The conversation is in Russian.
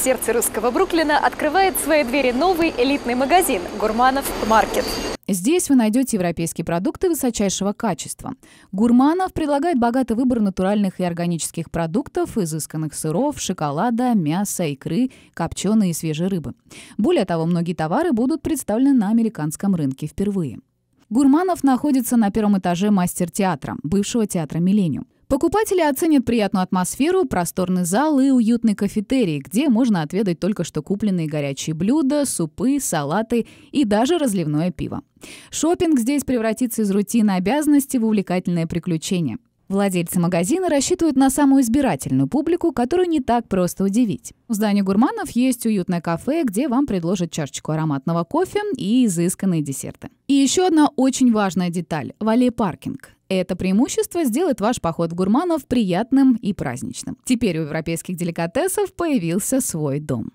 сердце русского Бруклина открывает свои двери новый элитный магазин «Гурманов Маркет». Здесь вы найдете европейские продукты высочайшего качества. Гурманов предлагает богатый выбор натуральных и органических продуктов, изысканных сыров, шоколада, мяса, икры, копченой и свежей рыбы. Более того, многие товары будут представлены на американском рынке впервые. Гурманов находится на первом этаже мастер-театра, бывшего театра «Миллениум». Покупатели оценят приятную атмосферу, просторный зал и уютный кафетерий, где можно отведать только что купленные горячие блюда, супы, салаты и даже разливное пиво. Шопинг здесь превратится из рутины обязанности в увлекательное приключение. Владельцы магазина рассчитывают на самую избирательную публику, которую не так просто удивить. В здании гурманов есть уютное кафе, где вам предложат чашечку ароматного кофе и изысканные десерты. И еще одна очень важная деталь – валей-паркинг. Это преимущество сделает ваш поход в гурманов приятным и праздничным. Теперь у европейских деликатесов появился свой дом.